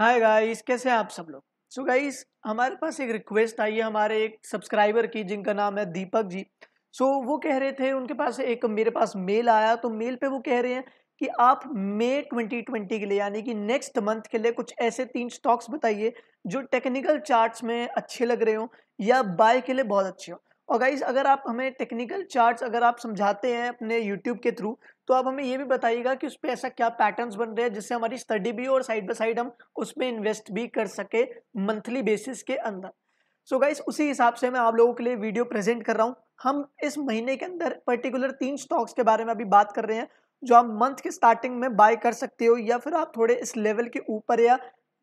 Hi guys कैसे हैं आप सब लोग सो so गाइस हमारे पास एक रिक्वेस्ट आई है हमारे एक सब्सक्राइबर की जिनका नाम है दीपक जी सो so, वो कह रहे थे उनके पास एक मेरे पास मेल आया तो मेल पे वो कह रहे हैं कि आप मे 2020 के लिए यानी कि नेक्स्ट मंथ के लिए कुछ ऐसे तीन स्टॉक्स बताइए जो टेक्निकल चार्ट्स में अच्छे लग रहे हों या बाय के लिए बहुत अच्छे हों और गाइज अगर आप हमें टेक्निकल चार्ट्स अगर आप समझाते हैं अपने यूट्यूब के थ्रू तो आप हमें ये भी बताइएगा कि उस पर ऐसा क्या पैटर्न्स बन रहे हैं जिससे हमारी स्टडी भी और साइड बाई साइड हम उसमें इन्वेस्ट भी कर सके मंथली बेसिस के अंदर सो so गाइस उसी हिसाब से मैं आप लोगों के लिए वीडियो प्रेजेंट कर रहा हूँ हम इस महीने के अंदर पर्टिकुलर तीन स्टॉक्स के बारे में अभी बात कर रहे हैं जो आप मंथ के स्टार्टिंग में बाय कर सकते हो या फिर आप थोड़े इस लेवल के ऊपर या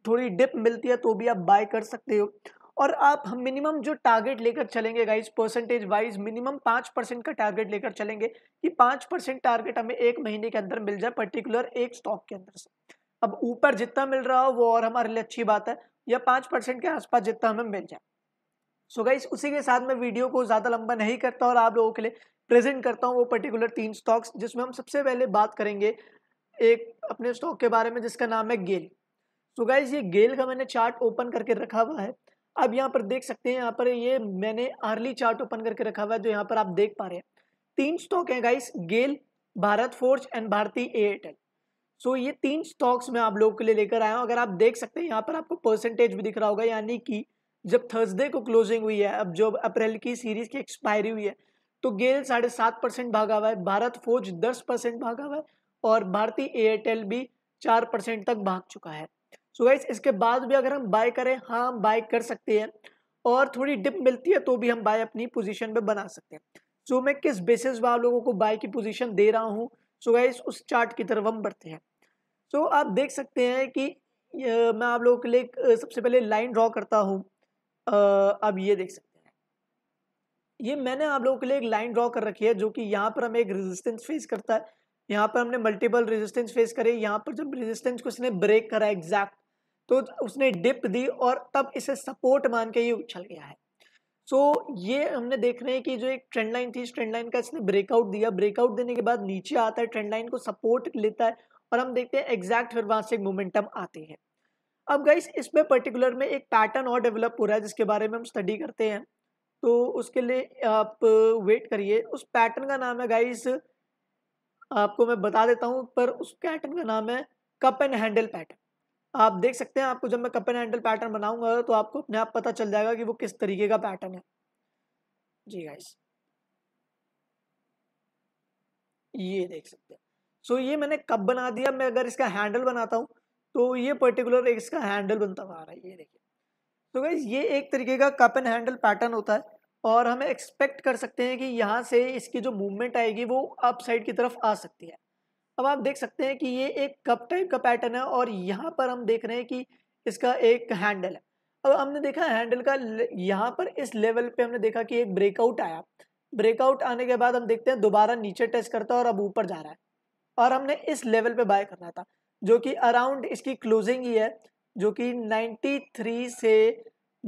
थोड़ी डिप मिलती है तो भी आप बाय कर सकते हो और आप हम मिनिमम जो टारगेट लेकर चलेंगे गाइज परसेंटेज वाइज मिनिमम पाँच परसेंट का टारगेट लेकर चलेंगे कि पाँच परसेंट टारगेट हमें एक महीने के अंदर मिल जाए पर्टिकुलर एक स्टॉक के अंदर से अब ऊपर जितना मिल रहा हो वो और हमारे लिए अच्छी बात है या पाँच परसेंट के आसपास जितना हमें मिल जाए सो so गाइज उसी के साथ मैं वीडियो को ज़्यादा लंबा नहीं करता और आप लोगों के लिए प्रेजेंट करता हूँ वो पर्टिकुलर तीन स्टॉक्स जिसमें हम सबसे पहले बात करेंगे एक अपने स्टॉक के बारे में जिसका नाम है गेल सो so गाइज ये गेल का मैंने चार्ट ओपन करके रखा हुआ है अब यहाँ पर देख सकते हैं यहाँ पर ये मैंने अर्ली चार्ट ओपन करके रखा हुआ है जो यहाँ पर आप देख पा रहे हैं तीन स्टॉक है guys GAIL Bharat Forge and Bharti Airtel so ये तीन स्टॉक्स में आप लोगों के लिए लेकर आया हूँ अगर आप देख सकते हैं यहाँ पर आपको परसेंटेज भी दिख रहा होगा यानी कि जब थर्सडे को क्लोजिंग हुई है अब जो अप्रैल की सीरीज की एक्सपायरी हुई है तो गेल साढ़े सात परसेंट भागा हुआ है भारत फोर्ज दस परसेंट भागा हुआ है और भारतीय एयरटेल भी चार परसेंट तक भाग चुका है सो गाइस इसके बाद भी अगर हम बाय करें हाँ हम बाय कर सकते हैं और थोड़ी डिप मिलती है तो भी हम बाय अपनी पोजीशन पे बना सकते हैं सो so मैं किस बेसिस पर आप लोगों को बाय की पोजीशन दे रहा हूँ सो गाइस उस चार्ट की तरफ हम बढ़ते हैं सो so आप देख सकते हैं कि मैं आप लोगों के लिए सबसे पहले लाइन ड्रॉ करता हूँ आप ये देख सकते हैं ये मैंने आप लोगों के लिए एक लाइन ड्रॉ कर रखी है जो कि यहाँ पर हमें एक रेजिस्टेंस फेस करता है यहाँ पर हमने मल्टीपल रेजिस्टेंस फेस करे यहाँ पर जब रेजिस्टेंस को इसने ब्रेक करा एग्जैक्ट तो उसने डिप दी और तब इसे सपोर्ट मान के ये उछल गया है सो so, ये हमने देख रहे हैं कि जो एक ट्रेंड लाइन थी इस ट्रेंड लाइन का इसने ब्रेकआउट दिया ब्रेकआउट देने के बाद नीचे आता है ट्रेंड लाइन को सपोर्ट लेता है और हम देखते हैं एग्जैक्ट फिर वहां से एक मोमेंटम आती है अब गाइस इसमें पर्टिकुलर में एक पैटर्न और डेवलप हो रहा है जिसके बारे में हम स्टडी करते हैं तो उसके लिए आप वेट करिए उस पैटर्न का नाम है गाइस आपको मैं बता देता हूँ पर उस पैटर्न का नाम है कप एंड हैंडल पैटर्न आप देख सकते हैं आपको जब मैं कप एंड हैंडल पैटर्न बनाऊंगा तो आपको अपने आप पता चल जाएगा कि वो किस तरीके का पैटर्न है जी गाइस ये देख सकते हैं सो so, ये मैंने कप बना दिया मैं अगर इसका हैंडल बनाता हूँ तो ये पर्टिकुलर इसका हैंडल बनता हुआ आ रहा है ये देखिए तो गाइज ये एक तरीके का कप एंड हैंडल पैटर्न होता है और हम एक्सपेक्ट कर सकते हैं कि यहाँ से इसकी जो मूवमेंट आएगी वो अप साइड की तरफ आ सकती है अब आप देख सकते हैं कि ये एक कप टाइप का पैटर्न है और यहाँ पर हम देख रहे हैं कि इसका एक हैंडल है अब हमने देखा हैंडल का यहाँ पर इस लेवल पे हमने देखा कि एक ब्रेकआउट आया ब्रेकआउट आने के बाद हम देखते हैं दोबारा नीचे टेस्ट करता है और अब ऊपर जा रहा है और हमने इस लेवल पे बाय करना था जो कि अराउंड इसकी क्लोजिंग ही है जो कि 93 से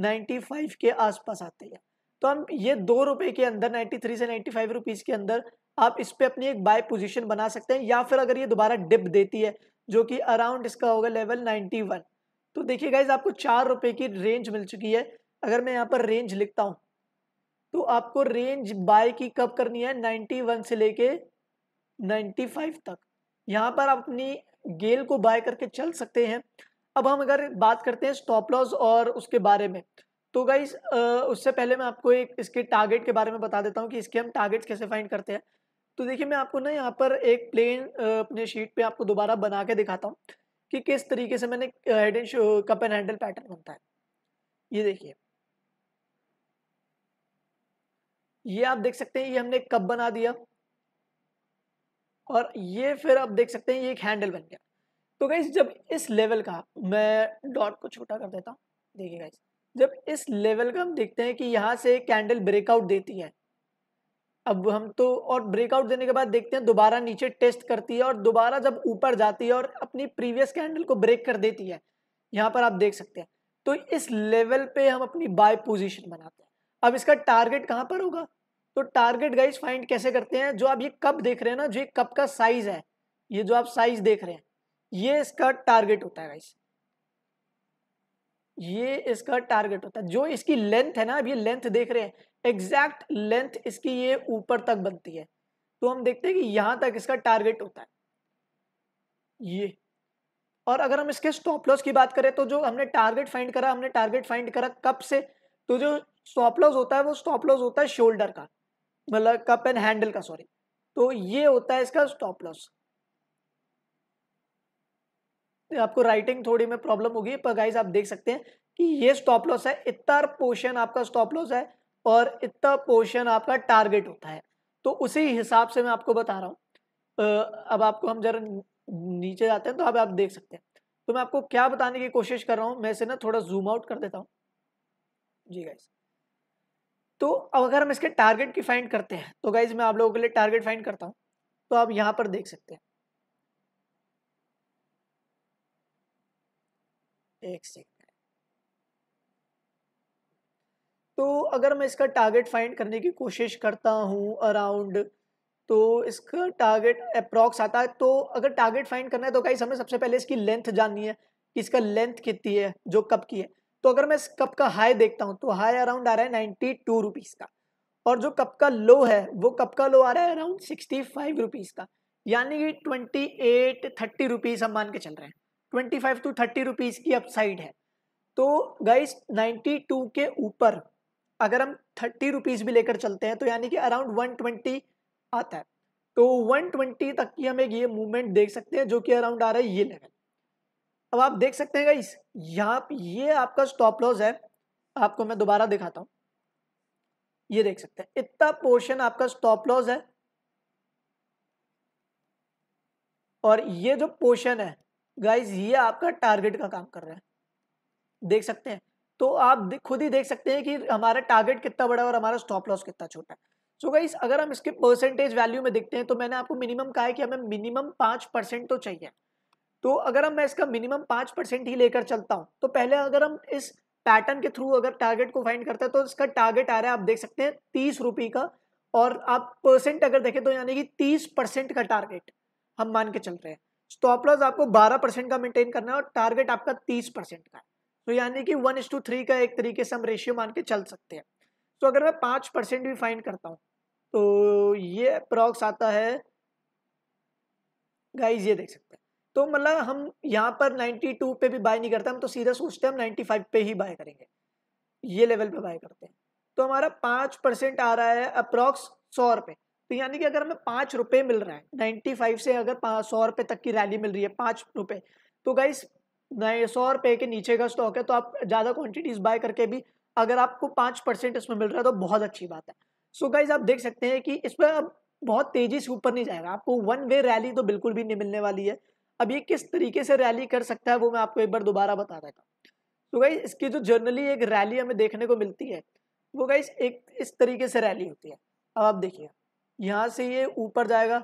95 के आसपास आती है तो हम ये दो रुपए के अंदर 93 से 95 फाइव के अंदर आप इस पर अपनी एक बाय पोजीशन बना सकते हैं या फिर अगर ये दोबारा डिप देती है जो कि अराउंड इसका होगा लेवल 91 तो देखिए गाइज आपको चार रुपये की रेंज मिल चुकी है अगर मैं यहाँ पर रेंज लिखता हूँ तो आपको रेंज बाय की कब करनी है 91 से लेके 95 तक यहाँ पर आप अपनी गेल को बाय करके चल सकते हैं अब हम अगर बात करते हैं स्टॉप लॉस और उसके बारे में तो गाइज उससे पहले मैं आपको एक इसके टारगेट के बारे में बता देता हूँ कि इसके हम टारगेट्स कैसे फाइंड करते हैं तो देखिए मैं आपको ना यहाँ पर एक प्लेन अपने शीट पे आपको दोबारा बना के दिखाता हूँ कि किस तरीके से मैंने head and cup and handle pattern बनता है ये देखिए ये आप देख सकते हैं ये हमने कप बना दिया और ये फिर आप देख सकते हैं ये एक हैंडल बन गया तो गाइज जब इस लेवल का मैं डॉट को छोटा कर देता हूँ देखिए गाइज जब इस लेवल का हम देखते हैं कि यहाँ से कैंडल ब्रेकआउट देती है अब हम तो और ब्रेकआउट देने के बाद देखते हैं दोबारा नीचे टेस्ट करती है और दोबारा जब ऊपर जाती है और अपनी प्रीवियस कैंडल को ब्रेक कर देती है यहाँ पर आप देख सकते हैं तो इस लेवल पे हम अपनी बाय पोजीशन बनाते हैं अब इसका टारगेट कहाँ पर होगा तो टारगेट गाइज फाइंड कैसे करते हैं जो आप ये कप देख रहे हैं ना जो ये कप का साइज है ये जो आप साइज देख रहे हैं ये इसका टारगेट होता है गाइज ये इसका टारगेट होता है जो इसकी लेंथ है ना अब ये लेंथ देख रहे हैं एग्जैक्ट लेंथ इसकी ये ऊपर तक बनती है तो हम देखते हैं कि यहां तक इसका टारगेट होता है ये और अगर हम इसके स्टॉप लॉस की बात करें तो जो हमने टारगेट फाइंड करा हमने टारगेट फाइंड करा कप से तो जो स्टॉप लॉस होता है वो स्टॉप लॉस होता है शोल्डर का मतलब कप एंड हैंडल का सॉरी तो ये होता है इसका स्टॉप लॉस आपको राइटिंग थोड़ी में प्रॉब्लम होगी पर गाइज आप देख सकते हैं कि ये स्टॉप लॉस है इतना पोर्शन आपका स्टॉप लॉस है और इतना पोर्शन आपका टारगेट होता है तो उसी हिसाब से मैं आपको बता रहा हूँ अब आपको हम जरा नीचे जाते हैं तो अब आप देख सकते हैं तो मैं आपको क्या बताने की कोशिश कर रहा हूँ मैं इसे ना थोड़ा जूम आउट कर देता हूँ जी गाइज तो अब अगर हम इसके टारगेट की फाइंड करते हैं तो गाइज मैं आप लोगों के लिए टारगेट फाइंड करता हूँ तो आप यहाँ पर देख सकते हैं एक सेकेंड तो अगर मैं इसका टारगेट फाइंड करने की कोशिश करता हूँ अराउंड तो इसका टारगेट अप्रॉक्स आता है तो अगर टारगेट फाइंड करना है तो गाइस हमें सबसे पहले इसकी लेंथ जाननी है कि इसका लेंथ कितनी है जो कप की है तो अगर मैं इस कप का हाई देखता हूँ तो हाई अराउंड आ रहा है नाइन्टी टू रुपीज़ का और जो कप का लो है वो कप का लो आ रहा है अराउंड सिक्सटी फाइव रुपीज़ का यानी कि ट्वेंटी एट थर्टी रुपीज़ हम मान के चल रहे हैं twenty five to thirty rupees की अपसाइड है तो गाइस नाइन्टी टू के ऊपर अगर हम थर्टी रुपीज़ भी लेकर चलते हैं तो यानी कि अराउंड वन ट्वेंटी आता है तो वन ट्वेंटी तक की हम एक ये मूवमेंट देख सकते हैं जो कि अराउंड आ रहा है ये लेवल अब आप देख सकते हैं इस यहाँ ये आपका स्टॉप लॉस है आपको मैं दोबारा दिखाता हूँ ये देख सकते हैं इतना पोर्शन आपका स्टॉप लॉस है और ये जो पोर्शन है गाइज ये आपका टारगेट का काम कर रहा है देख सकते हैं तो आप खुद ही देख सकते हैं कि हमारा टारगेट कितना बड़ा है और हमारा स्टॉप लॉस कितना छोटा है सो so गाइस अगर हम इसके परसेंटेज वैल्यू में देखते हैं तो मैंने आपको मिनिमम कहा है कि हमें मिनिमम पाँच परसेंट तो चाहिए तो अगर हम मैं इसका मिनिमम पाँच परसेंट ही लेकर चलता हूँ तो पहले अगर हम इस पैटर्न के थ्रू अगर टारगेट को फाइंड करते हैं तो इसका टारगेट आ रहा है आप देख सकते हैं तीस रुपये का और आप परसेंट अगर देखें तो यानी कि तीस परसेंट का टारगेट हम मान के चल रहे हैं स्टॉप लॉस आपको बारह परसेंट का मेंटेन करना है और टारगेट आपका तीस परसेंट का है तो यानी कि वन टू थ्री का एक तरीके से हम रेशियो मान के चल सकते हैं तो अगर मैं पाँच परसेंट भी फाइंड करता हूँ तो ये अप्रॉक्स आता है गाइज ये देख सकते हैं तो मतलब हम यहाँ पर 92 पे भी बाय नहीं करते हम तो सीधा सोचते हैं हम 95 पे ही बाय करेंगे ये लेवल पे बाय करते हैं तो हमारा पाँच परसेंट आ रहा है अप्रॉक्स सौ रुपये तो यानी कि अगर हमें पाँच रुपये मिल रहा है 95 से अगर सौ रुपये तक की रैली मिल रही है पाँच रुपये तो गाइस नए सौ रुपये के नीचे का स्टॉक है तो आप ज़्यादा क्वांटिटीज बाय करके भी अगर आपको पाँच परसेंट इसमें मिल रहा है तो बहुत अच्छी बात है सो so गाइज आप देख सकते हैं कि इसमें अब बहुत तेज़ी से ऊपर नहीं जाएगा आपको वन वे रैली तो बिल्कुल भी नहीं मिलने वाली है अब ये किस तरीके से रैली कर सकता है वो मैं आपको एक बार दोबारा बता देता हूँ तो गाइज इसकी जो जर्नली एक रैली हमें देखने को मिलती है वो गाइज एक इस तरीके से रैली होती है अब आप देखिए यहाँ से ये ऊपर जाएगा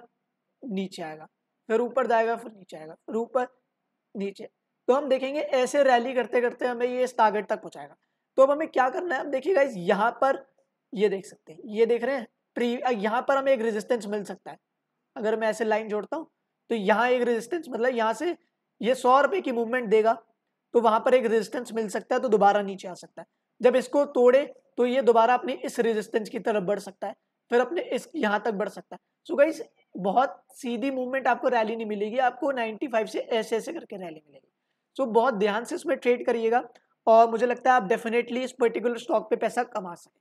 नीचे आएगा फिर ऊपर जाएगा फिर नीचे आएगा फिर ऊपर नीचे तो हम देखेंगे ऐसे रैली करते करते हमें ये इस टारगेट तक पहुँचाएगा तो अब हमें क्या करना है अब देखिएगा इस यहाँ पर ये देख सकते हैं ये देख रहे हैं प्री यहाँ पर हमें एक रेजिस्टेंस मिल सकता है अगर मैं ऐसे लाइन जोड़ता हूँ तो यहाँ एक रेजिस्टेंस मतलब यहाँ से ये सौ रुपये की मूवमेंट देगा तो वहाँ पर एक रेजिस्टेंस मिल सकता है तो दोबारा नीचे आ सकता है जब इसको तोड़े तो ये दोबारा अपने इस रेजिस्टेंस की तरफ बढ़ सकता है फिर अपने इस यहाँ तक बढ़ सकता है सो गाइज गाइस बहुत सीधी मूवमेंट आपको रैली नहीं मिलेगी आपको फाइव से ऐसे ऐसे करके रैली मिलेगी सो so, बहुत ध्यान से इसमें ट्रेड करिएगा और मुझे लगता है आप डेफिनेटली इस पर्टिकुलर स्टॉक पे पैसा कमा सकते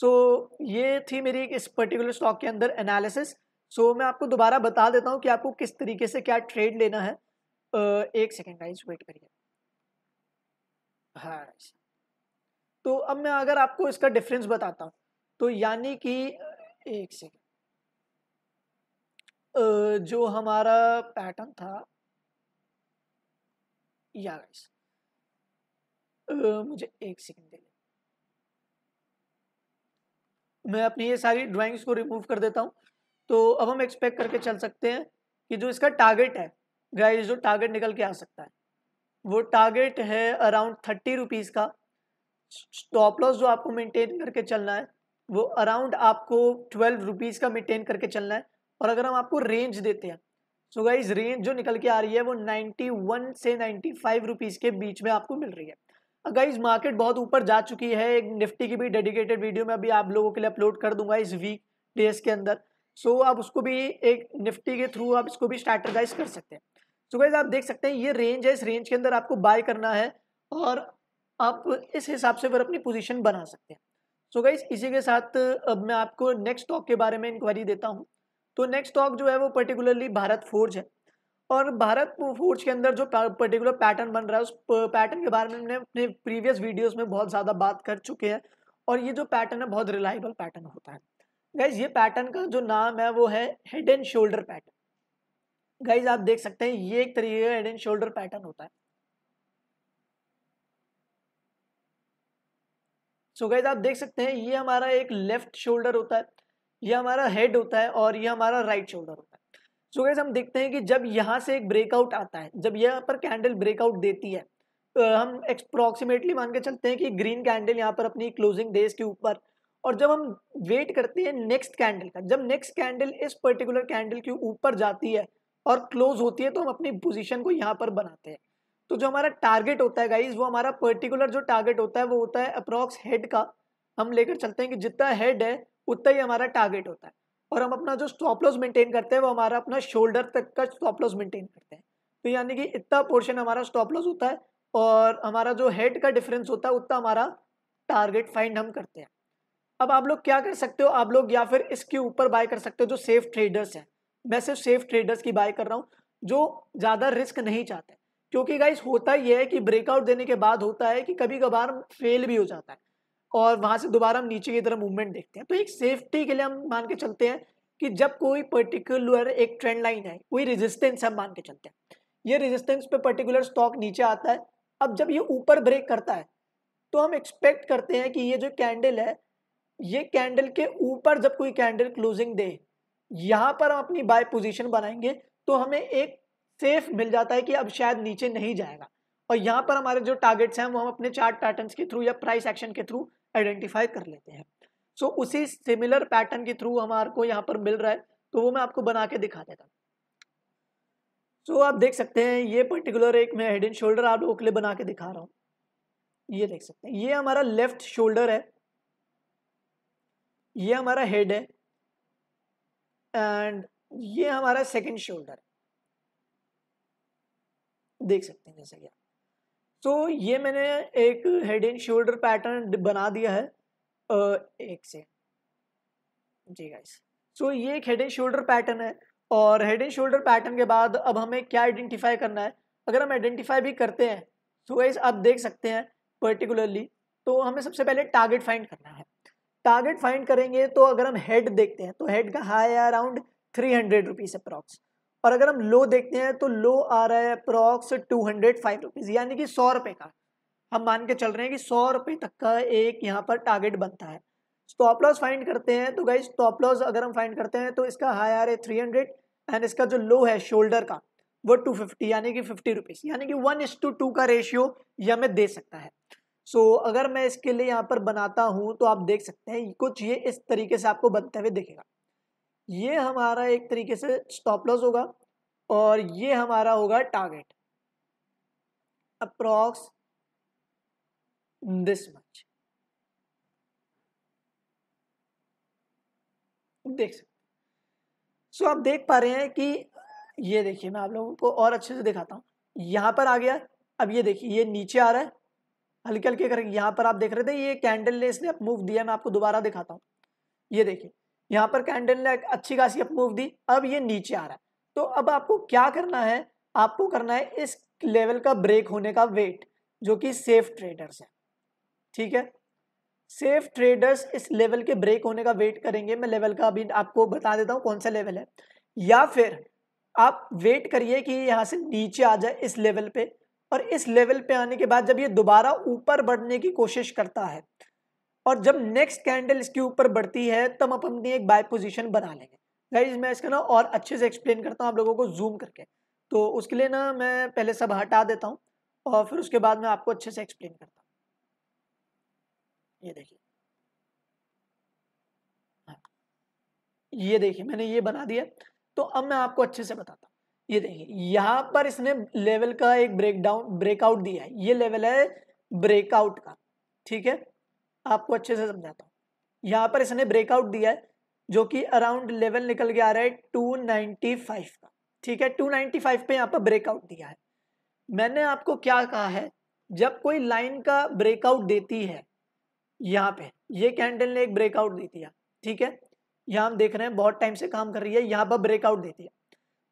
सो so, ये थी मेरी इस पर्टिकुलर स्टॉक के अंदर एनालिसिस सो so, मैं आपको दोबारा बता देता हूँ कि आपको किस तरीके से क्या ट्रेड लेना है uh, एक सेकेंड गाइज वेट करिए हाँ तो अब मैं अगर आपको इसका डिफरेंस बताता हूँ तो यानी कि एक सेकेंड uh, जो हमारा पैटर्न था या गाइस मुझे एक सेकंड दे मैं अपनी ये सारी ड्राइंग्स को रिमूव कर देता हूँ तो अब हम एक्सपेक्ट करके चल सकते हैं कि जो इसका टारगेट है गाइस जो टारगेट निकल के आ सकता है वो टारगेट है अराउंड थर्टी रुपीज़ का स्टॉप लॉस जो आपको मेंटेन करके चलना है वो अराउंड आपको ट्वेल्व रुपीज़ का मेंटेन करके चलना है और अगर हम आपको रेंज देते हैं सो गाइज रेंज जो निकल के आ रही है वो 91 से 95 रुपीज़ के बीच में आपको मिल रही है गाइज मार्केट बहुत ऊपर जा चुकी है एक निफ्टी की भी डेडिकेटेड वीडियो में अभी आप लोगों के लिए अपलोड कर दूंगा इस वीक डेज के अंदर सो so, आप उसको भी एक निफ्टी के थ्रू आप इसको भी स्ट्रैटर्जाइज कर सकते हैं सो so, गाइज आप देख सकते हैं ये रेंज है इस रेंज के अंदर आपको बाय करना है और आप इस हिसाब से फिर अपनी पोजिशन बना सकते हैं सो so, गाइज इसी के साथ अब मैं आपको नेक्स्ट स्टॉक के बारे में इंक्वायरी देता हूँ तो नेक्स्ट स्टॉक तो जो है वो पर्टिकुलरली भारत फोर्ज है और भारत फोर्ज के अंदर जो पर्टिकुलर पैटर्न बन रहा है उस पैटर्न के बारे में हमने अपने प्रीवियस वीडियोस में बहुत ज़्यादा बात कर चुके हैं और ये जो पैटर्न है बहुत रिलायबल पैटर्न होता है गाइज ये पैटर्न का जो नाम है वो है head and shoulder pattern guys आप देख सकते हैं ये एक तरीके का हेड एंड शोल्डर पैटर्न होता है सो so गाइज आप देख सकते हैं ये हमारा एक लेफ्ट शोल्डर होता है ये हमारा हेड होता है और ये हमारा राइट शोल्डर होता है सो so गैस हम देखते हैं कि जब यहाँ से एक ब्रेकआउट आता है जब यहाँ पर कैंडल ब्रेकआउट देती है तो हम अप्रॉक्सीमेटली मान के चलते हैं कि ग्रीन कैंडल यहाँ पर अपनी क्लोजिंग डेज के ऊपर और जब हम वेट करते हैं नेक्स्ट कैंडल का जब नेक्स्ट कैंडल इस पर्टिकुलर कैंडल के ऊपर जाती है और क्लोज होती है तो हम अपनी पोजीशन को यहाँ पर बनाते हैं तो जो हमारा टारगेट होता है गाइज वो हमारा पर्टिकुलर जो टारगेट होता है वो होता है अप्रॉक्स हेड का हम लेकर चलते हैं कि जितना हेड है उतना ही हमारा टारगेट होता है और हम अपना जो स्टॉप लॉस मेंटेन करते हैं वो हमारा अपना शोल्डर तक का स्टॉप लॉस मेंटेन करते हैं तो यानी कि इतना पोर्शन हमारा स्टॉप लॉस होता है और हमारा जो हेड का डिफरेंस होता है उतना हमारा टारगेट फाइंड हम करते हैं अब आप लोग क्या कर सकते हो आप लोग या फिर इसके ऊपर बाय कर सकते हो जो सेफ ट्रेडर्स हैं मैं सिर्फ सेफ ट्रेडर्स की बाय कर रहा हूँ जो ज़्यादा रिस्क नहीं चाहते क्योंकि गाइस होता यह है कि ब्रेकआउट देने के बाद होता है कि कभी कभार फेल भी हो जाता है और वहाँ से दोबारा हम नीचे की तरफ मूवमेंट देखते हैं तो एक सेफ्टी के लिए हम मान के चलते हैं कि जब कोई पर्टिकुलर एक ट्रेंड लाइन है कोई रेजिस्टेंस हम मान के चलते हैं ये रेजिस्टेंस पे पर्टिकुलर स्टॉक नीचे आता है अब जब ये ऊपर ब्रेक करता है तो हम एक्सपेक्ट करते हैं कि ये जो कैंडल है ये कैंडल के ऊपर जब कोई कैंडल क्लोजिंग दे यहाँ पर हम अपनी बाय पोजिशन बनाएंगे तो हमें एक सेफ मिल जाता है कि अब शायद नीचे नहीं जाएगा और यहाँ पर हमारे जो टारगेट्स हैं वो हम अपने चार्ट पैटर्न्स के थ्रू या प्राइस एक्शन के थ्रू आइडेंटिफाई कर लेते हैं सो so, उसी सिमिलर पैटर्न के थ्रू हमारे को यहाँ पर मिल रहा है तो वो मैं आपको बना के दिखा देता हूँ सो so, आप देख सकते हैं ये पर्टिकुलर एक मैं हेड एंड शोल्डर आप लोगों के लिए बना के दिखा रहा हूँ ये देख सकते हैं ये हमारा लेफ्ट शोल्डर है ये हमारा हेड है एंड ये हमारा सेकंड शोल्डर है देख सकते हैं जैसे कि आप तो ये मैंने एक हेड एंड शोल्डर पैटर्न बना दिया है एक से जी गाइस सो ये एक हेड एंड शोल्डर पैटर्न है और हेड एंड शोल्डर पैटर्न के बाद अब हमें क्या आइडेंटिफाई करना है अगर हम आइडेंटिफाई भी करते हैं तो गाइस आप देख सकते हैं पर्टिकुलरली तो हमें सबसे पहले टारगेट फाइंड करना है टारगेट फाइंड करेंगे तो अगर हम हेड देखते हैं तो हेड का हाई है around three hundred rupees approx और अगर हम लो देखते हैं तो लो आ रहा है approx two hundred five rupees यानी कि सौ रुपए का हम मान के चल रहे हैं कि सौ रुपए तक का एक यहाँ पर टारगेट बनता है स्टॉप लॉस फाइंड करते हैं तो गाइज स्टॉप लॉस अगर हम फाइंड करते हैं तो इसका हाई आ रहा है थ्री हंड्रेड एंड इसका जो लो है शोल्डर का वो टू फिफ्टी यानी कि फिफ्टी रुपीज़ यानी कि वन इस टू टू का रेशियो यह हमें दे सकता है सो so, अगर मैं इसके लिए यहाँ पर बनाता हूँ तो आप देख सकते हैं कुछ ये इस तरीके से आपको बनते हुए दिखेगा ये हमारा एक तरीके से स्टॉप लॉस होगा और ये हमारा होगा टारगेट अप्रॉक्स दिस मच देख सकते सो so, आप देख पा रहे हैं कि ये देखिए मैं आप लोगों को और अच्छे से दिखाता हूँ यहाँ पर आ गया अब ये देखिए ये नीचे आ रहा है हल्के हल्के करके यहाँ पर आप देख रहे थे ये कैंडल ने इसने मूव दिया मैं आपको दोबारा दिखाता हूँ ये देखिए यहाँ पर कैंडल ने अच्छी खासी अपमूव दी अब ये नीचे आ रहा है तो अब आपको क्या करना है आपको करना है इस लेवल का ब्रेक होने का वेट जो कि सेफ ट्रेडर्स है ठीक है सेफ ट्रेडर्स इस लेवल के ब्रेक होने का वेट करेंगे मैं लेवल का अभी आपको बता देता हूँ कौन सा लेवल है या फिर आप वेट करिए कि यहाँ से नीचे आ जाए इस लेवल पे और इस लेवल पे आने के बाद जब ये दोबारा ऊपर बढ़ने की कोशिश करता है और जब नेक्स्ट कैंडल इसके ऊपर बढ़ती है तब हम अपनी एक बाय पोजीशन बना लेंगे गाइज मैं इसका ना और अच्छे से एक्सप्लेन करता हूँ आप लोगों को जूम करके तो उसके लिए ना मैं पहले सब हटा देता हूँ और फिर उसके बाद मैं आपको अच्छे से एक्सप्लेन करता हूँ ये देखिए हाँ। ये देखिए मैंने ये बना दिया तो अब मैं आपको अच्छे से बताता हूँ ये देखिए यहाँ पर इसने लेवल का एक ब्रेकडाउन ब्रेकआउट दिया है ये लेवल है ब्रेकआउट का ठीक है आपको अच्छे से समझाता हूँ यहाँ पर इसने ब्रेकआउट दिया है जो कि अराउंड लेवल निकल के आ रहा है टू नाइन्टी फाइव का ठीक है टू नाइन्टी फाइव पे यहाँ पर ब्रेकआउट दिया है मैंने आपको क्या कहा है जब कोई लाइन का ब्रेकआउट देती है यहाँ पे ये कैंडल ने एक ब्रेकआउट दे दिया ठीक है यहाँ हम देख रहे हैं बहुत टाइम से काम कर रही है यहाँ पर ब्रेकआउट देती है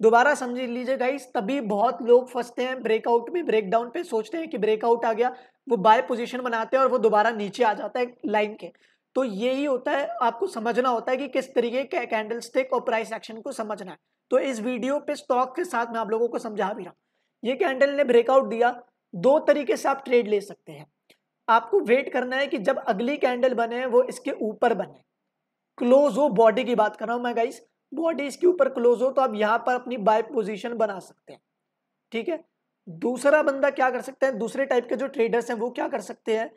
दोबारा समझ लीजिए गाइस तभी बहुत लोग फंसते हैं ब्रेकआउट में ब्रेकडाउन पे सोचते हैं कि ब्रेकआउट आ गया वो बाय पोजीशन बनाते हैं और वो दोबारा नीचे आ जाता है लाइन के तो यही होता है आपको समझना होता है कि किस तरीके के कैंडल स्टिक और प्राइस एक्शन को समझना है तो इस वीडियो पे स्टॉक के साथ मैं आप लोगों को समझा भी रहा हूँ ये कैंडल ने ब्रेकआउट दिया दो तरीके से आप ट्रेड ले सकते हैं आपको वेट करना है कि जब अगली कैंडल बने वो इसके ऊपर बने क्लोज हो बॉडी की बात कर रहा हूँ मैं गाइस बॉडी इसके ऊपर क्लोज हो तो आप यहाँ पर अपनी बाय पोजिशन बना सकते हैं ठीक है दूसरा बंदा क्या कर सकता है दूसरे टाइप के जो ट्रेडर्स हैं वो क्या कर सकते हैं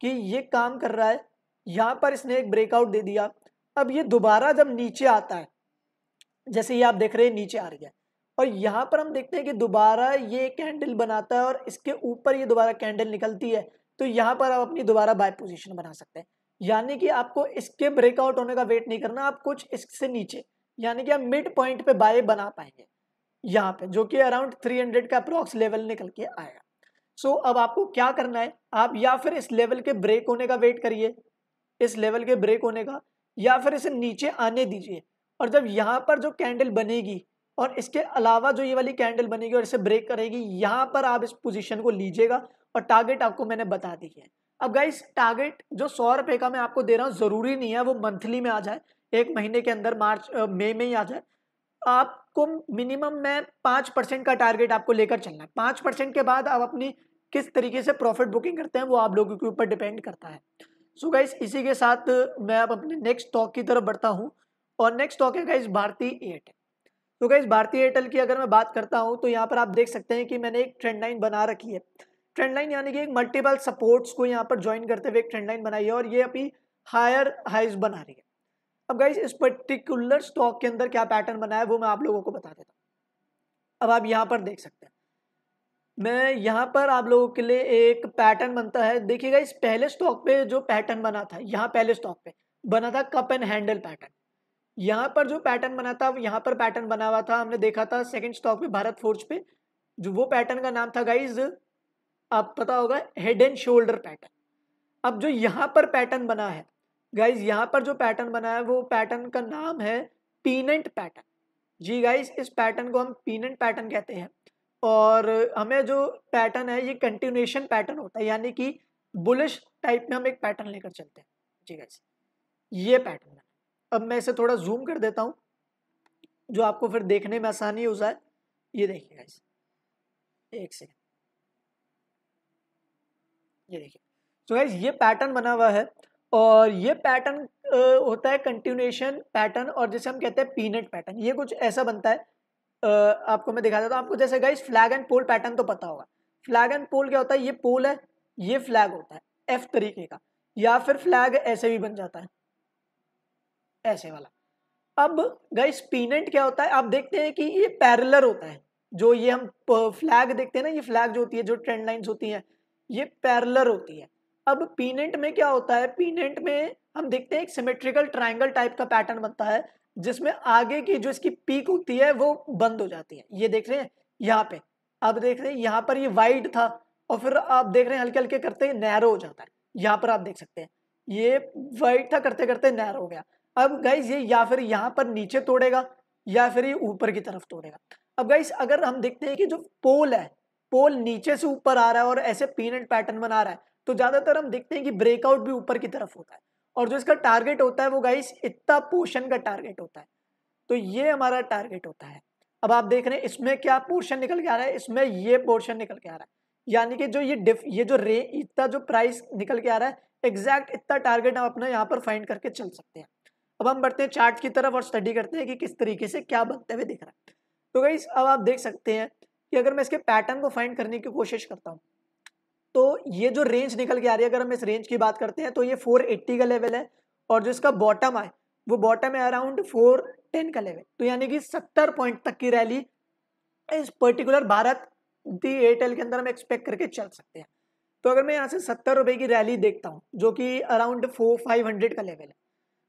कि ये काम कर रहा है यहाँ पर इसने एक ब्रेकआउट दे दिया अब ये दोबारा जब नीचे आता है जैसे ये आप देख रहे हैं नीचे आ रही है और यहाँ पर हम देखते हैं कि दोबारा ये कैंडल बनाता है और इसके ऊपर ये दोबारा कैंडल निकलती है तो यहाँ पर आप अपनी दोबारा बाय पोजिशन बना सकते हैं यानी कि आपको इसके ब्रेकआउट होने का वेट नहीं करना आप कुछ इससे नीचे यानी कि हम मिड पॉइंट पे बाय बना पाएंगे यहाँ पे जो कि अराउंड 300 का अप्रॉक्स लेवल निकल के आएगा सो so, अब आपको क्या करना है आप या फिर इस लेवल के ब्रेक होने का वेट करिए इस लेवल के ब्रेक होने का या फिर इसे नीचे आने दीजिए और जब यहाँ पर जो कैंडल बनेगी और इसके अलावा जो ये वाली कैंडल बनेगी और इसे ब्रेक करेगी यहाँ पर आप इस पोजिशन को लीजिएगा और टारगेट आपको मैंने बता दी है अब गाइस टारगेट जो सौ रुपये का मैं आपको दे रहा हूँ ज़रूरी नहीं है वो मंथली में आ जाए एक महीने के अंदर मार्च मई में ही आ जाए आपको मिनिमम में पाँच परसेंट का टारगेट आपको लेकर चलना है पाँच परसेंट के बाद आप अपनी किस तरीके से प्रॉफिट बुकिंग करते हैं वो आप लोगों के ऊपर डिपेंड करता है सो so गाइस इसी के साथ मैं अब अपने नेक्स्ट स्टॉक की तरफ बढ़ता हूँ और नेक्स्ट स्टॉक है गाइस भारतीय एयरटेल तो गाइस भारतीय एयरटेल की अगर मैं बात करता हूँ तो यहाँ पर आप देख सकते हैं कि मैंने एक ट्रेंड लाइन बना रखी है ट्रेंड लाइन यानी कि एक मल्टीपल सपोर्ट्स को यहाँ पर ज्वाइन करते हुए एक ट्रेंड लाइन बनाई है और ये अभी हायर हाइज बना रही है अब गाइज इस पर्टिकुलर स्टॉक के अंदर क्या पैटर्न बना है वो मैं आप लोगों को बता देता हूँ अब आप यहाँ पर देख सकते हैं मैं यहाँ पर आप लोगों के लिए एक पैटर्न बनता है देखिएगा इस पहले स्टॉक पे जो पैटर्न बना था यहाँ पहले स्टॉक पे बना था कप एंड हैंडल पैटर्न यहाँ पर जो पैटर्न बना था यहाँ पर पैटर्न बना हुआ था हमने देखा था सेकेंड स्टॉक पे भारत फोर्ज पे जो वो पैटर्न का नाम था गाइज आप पता होगा हेड एंड शोल्डर पैटर्न अब जो यहाँ पर पैटर्न बना है गाइज यहाँ पर जो पैटर्न बना है वो पैटर्न का नाम है पीनेंट पैटर्न जी गाइज इस पैटर्न को हम पीनेंट पैटर्न कहते हैं और हमें जो पैटर्न है ये कंटिन्यूशन पैटर्न होता है यानी कि बुलिश टाइप में हम एक पैटर्न लेकर चलते हैं जी गाइज ये पैटर्न है अब मैं इसे थोड़ा जूम कर देता हूँ जो आपको फिर देखने में आसानी हो जाए ये देखिए गाइज एक सेकेंड ये देखिए तो गाइज ये पैटर्न बना हुआ है और ये पैटर्न होता है कंटिन्यूएशन पैटर्न और जैसे हम कहते हैं पीनट पैटर्न ये कुछ ऐसा बनता है आपको मैं दिखा देता हूँ तो आपको जैसे guys flag and pole pattern तो पता होगा फ्लैग एंड पोल क्या होता है ये पोल है ये फ्लैग होता है एफ तरीके का या फिर फ्लैग ऐसे भी बन जाता है ऐसे वाला अब गाइस पीनट क्या होता है आप देखते हैं कि ये पैरलर होता है जो ये हम फ्लैग देखते हैं ना ये फ्लैग जो होती है जो ट्रेंड लाइन्स होती हैं ये पैरलर होती है अब पीनेंट में क्या होता है पीनेंट में हम देखते हैं एक सिमेट्रिकल ट्राइंगल टाइप का पैटर्न बनता है जिसमें आगे की जो इसकी पीक होती है वो बंद हो जाती है ये देख रहे हैं यहाँ पे आप देख रहे हैं यहाँ पर ये वाइड था और फिर आप देख रहे हैं हल्के हल्के करते नैरो हो जाता है यहाँ पर आप देख सकते हैं ये वाइड था करते करते नैरो हो गया अब गाइज ये या फिर यहाँ पर नीचे तोड़ेगा या फिर ये ऊपर की तरफ तोड़ेगा अब गाइज अगर हम देखते हैं कि जो पोल है पोल नीचे से ऊपर आ रहा है और ऐसे पीनट पैटर्न बना रहा है तो ज़्यादातर हम देखते हैं कि ब्रेकआउट भी ऊपर की तरफ होता है और जो इसका टारगेट होता है वो गाइस इतना पोर्शन का टारगेट होता है तो ये हमारा टारगेट होता है अब आप देख रहे हैं इसमें क्या पोर्शन निकल के आ रहा है इसमें ये पोर्शन निकल के आ रहा है यानी कि जो ये डिफ ये जो रे इतना जो प्राइस निकल के आ रहा है एग्जैक्ट इतना टारगेट हम अपना यहाँ पर फाइंड करके चल सकते हैं अब हम बढ़ते हैं चार्ट की तरफ और स्टडी करते हैं कि किस तरीके से क्या बनते हुए दिख रहा है तो गाइस अब आप देख सकते हैं कि अगर मैं इसके पैटर्न को फाइंड करने की कोशिश करता हूँ तो ये जो रेंज निकल के आ रही है अगर हम इस रेंज की बात करते हैं तो ये 480 का लेवल है और जो इसका बॉटम है वो बॉटम है अराउंड 410 का लेवल तो यानी कि 70 पॉइंट तक की रैली इस पर्टिकुलर भारत दी एयरटेल के अंदर हम एक्सपेक्ट करके चल सकते हैं तो अगर मैं यहाँ से सत्तर रुपये की रैली देखता हूँ जो कि अराउंड फोर फाइव हंड्रेड का लेवल है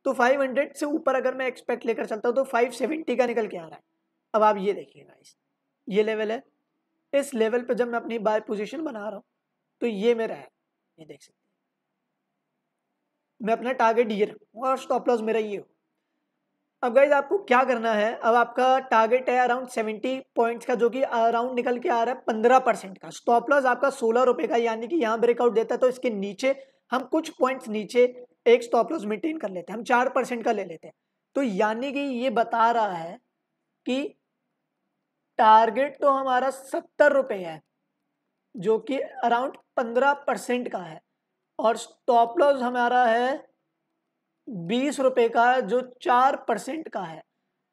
तो फाइव हंड्रेड से ऊपर अगर मैं एक्सपेक्ट लेकर चलता हूँ तो फाइव सेवेंटी का निकल के आ रहा है अब आप ये देखिएगा इस ये लेवल है इस लेवल पर जब मैं अपनी बाय पोजिशन बना रहा हूँ तो ये मेरा है ये देख सकते मैं अपना टारगेट ये रखूँगा और स्टॉप लॉस मेरा ये हो अब गाइज आपको क्या करना है अब आपका टारगेट है अराउंड सेवेंटी पॉइंट्स का जो कि अराउंड निकल के आ रहा है पंद्रह परसेंट का स्टॉप लॉस आपका सोलह रुपये का यानी कि यहाँ ब्रेकआउट देता है तो इसके नीचे हम कुछ पॉइंट्स नीचे एक स्टॉप लॉस मेंटेन कर लेते हैं हम चार परसेंट का ले लेते हैं तो यानी कि ये बता रहा है कि टारगेट तो हमारा सत्तर रुपये है जो कि अराउंड पंद्रह परसेंट का है और स्टॉप लॉस हमारा है बीस रुपये का जो चार परसेंट का है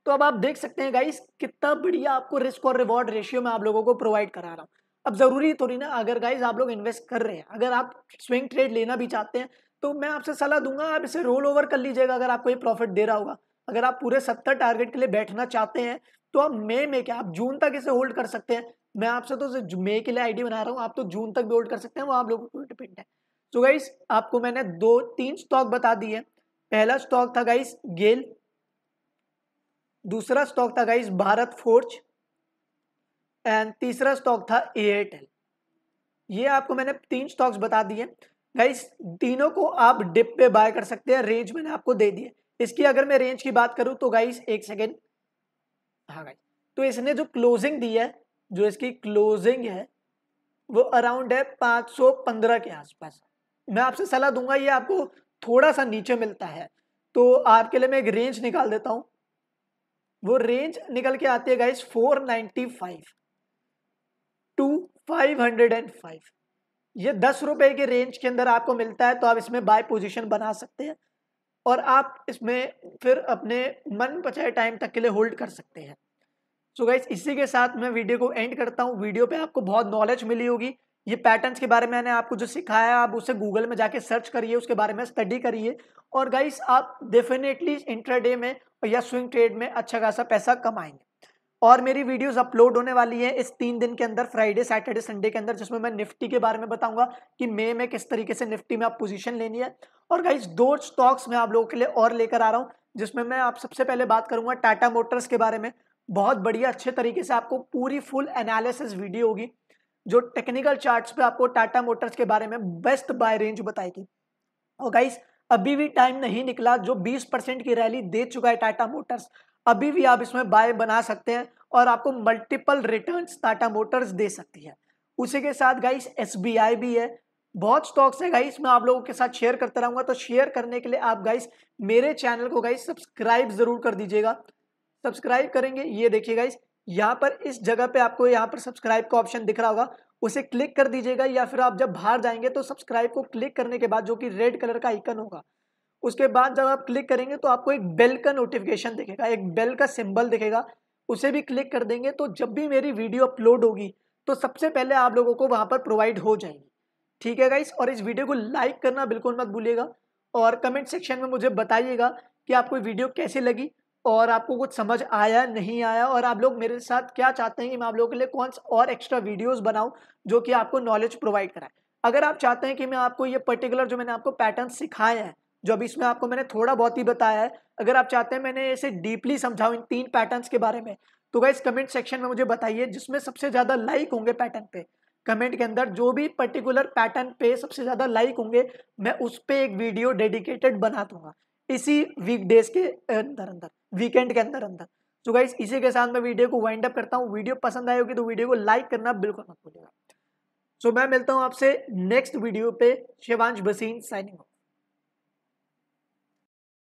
तो अब आप देख सकते हैं गाइस कितना बढ़िया आपको रिस्क और रिवॉर्ड रेशियो में आप लोगों को प्रोवाइड करा रहा हूँ अब ज़रूरी थोड़ी तो ना अगर गाइज आप लोग इन्वेस्ट कर रहे हैं अगर आप स्विंग ट्रेड लेना भी चाहते हैं तो मैं आपसे सलाह दूंगा आप इसे रोल ओवर कर लीजिएगा अगर आपको ये प्रॉफिट दे रहा होगा अगर आप पूरे सत्तर टारगेट के लिए बैठना चाहते हैं तो आप मई में, में क्या आप जून तक इसे होल्ड कर सकते हैं मैं आपसे तो मई के लिए आईडी बना रहा हूँ आप तो जून तक भी होल्ड कर सकते हैं वो आप लोगों को डिपेंड है सो so गाइस आपको मैंने दो तीन स्टॉक बता दिए पहला स्टॉक था गाइस गेल दूसरा स्टॉक था गाइस भारत फोर्ज एंड तीसरा स्टॉक था एयरटेल ये आपको मैंने तीन स्टॉक्स बता दिए गाइस तीनों को आप डिप पे बाय कर सकते हैं रेंज मैंने आपको दे दी है इसकी अगर मैं रेंज की बात करूं तो गाइस एक सेकेंड हाँ गाइस तो इसने जो क्लोजिंग दी है जो इसकी क्लोजिंग है वो अराउंड है 515 के आसपास मैं आपसे सलाह दूंगा ये आपको थोड़ा सा नीचे मिलता है तो आपके लिए मैं एक रेंज निकाल देता हूँ वो रेंज निकल के आती है गाइस 495 टू फाइव ये दस रुपए के रेंज के अंदर आपको मिलता है तो आप इसमें बाय पोजीशन बना सकते हैं और आप इसमें फिर अपने मन पचाए टाइम तक के लिए होल्ड कर सकते हैं सो गाइस गाइज इसी के साथ मैं वीडियो को एंड करता हूँ वीडियो पे आपको बहुत नॉलेज मिली होगी ये पैटर्न्स के बारे में मैंने आपको जो सिखाया आप उसे गूगल में जाके सर्च करिए उसके बारे में स्टडी करिए और गाइस आप डेफिनेटली इंट्राडे में या स्विंग ट्रेड में अच्छा खासा पैसा कमाएंगे और मेरी वीडियोस अपलोड होने वाली है इस तीन दिन के अंदर फ्राइडे सैटरडे संडे के अंदर जिसमें मैं निफ्टी के बारे में बताऊंगा कि मे में किस तरीके से निफ्टी में आप पोजीशन लेनी है और गाइस दो स्टॉक्स मैं आप लोगों के लिए और लेकर आ रहा हूँ जिसमें मैं आप सबसे पहले बात करूंगा टाटा मोटर्स के बारे में बहुत बढ़िया अच्छे तरीके से आपको पूरी फुल एनालिसिस वीडियो होगी जो टेक्निकल चार्ट्स पे आपको टाटा मोटर्स के बारे में बेस्ट बाय रेंज बताएगी और गाइस अभी भी टाइम नहीं निकला जो 20 परसेंट की रैली दे चुका है टाटा मोटर्स अभी भी आप इसमें बाय बना सकते हैं और आपको मल्टीपल रिटर्न टाटा मोटर्स दे सकती है उसी के साथ गाइस एस भी है बहुत स्टॉक्स है गाइस मैं आप लोगों के साथ शेयर करता रहूंगा तो शेयर करने के लिए आप गाइस मेरे चैनल को गाइस सब्सक्राइब जरूर कर दीजिएगा सब्सक्राइब करेंगे ये देखिए गाइस यहाँ पर इस जगह पे आपको यहाँ पर सब्सक्राइब का ऑप्शन दिख रहा होगा उसे क्लिक कर दीजिएगा या फिर आप जब बाहर जाएंगे तो सब्सक्राइब को क्लिक करने के बाद जो कि रेड कलर का आइकन होगा उसके बाद जब आप क्लिक करेंगे तो आपको एक बेल का नोटिफिकेशन दिखेगा एक बेल का सिंबल दिखेगा उसे भी क्लिक कर देंगे तो जब भी मेरी वीडियो अपलोड होगी तो सबसे पहले आप लोगों को वहाँ पर प्रोवाइड हो जाएंगी ठीक है गाइस और इस वीडियो को लाइक करना बिल्कुल मत भूलिएगा और कमेंट सेक्शन में मुझे बताइएगा कि आपको वीडियो कैसे लगी और आपको कुछ समझ आया नहीं आया और आप लोग मेरे साथ क्या चाहते हैं कि मैं आप लोगों के लिए कौन सा और एक्स्ट्रा वीडियोस बनाऊं जो कि आपको नॉलेज प्रोवाइड कराए अगर आप चाहते हैं कि मैं आपको ये पर्टिकुलर जो मैंने आपको पैटर्न सिखाए हैं जो अभी इसमें आपको मैंने थोड़ा बहुत ही बताया है अगर आप चाहते हैं मैंने इसे डीपली समझाऊँ इन तीन पैटर्न के बारे में तो वह कमेंट सेक्शन में मुझे बताइए जिसमें सबसे ज़्यादा लाइक होंगे पैटर्न पे कमेंट के अंदर जो भी पर्टिकुलर पैटर्न पे सबसे ज़्यादा लाइक होंगे मैं उस पर एक वीडियो डेडिकेटेड बना दूंगा इसी वीकडेज के अंदर अंदर वीकेंड के अंदर अंदर सो so गाइस इसी के साथ मैं वीडियो को वाइंड अप करता हूँ वीडियो पसंद आए होगी तो वीडियो को लाइक करना बिल्कुल मत भूलिएगा सो so मैं मिलता हूँ आपसे नेक्स्ट वीडियो पे शिवांश बसीन साइनिंग ऑफ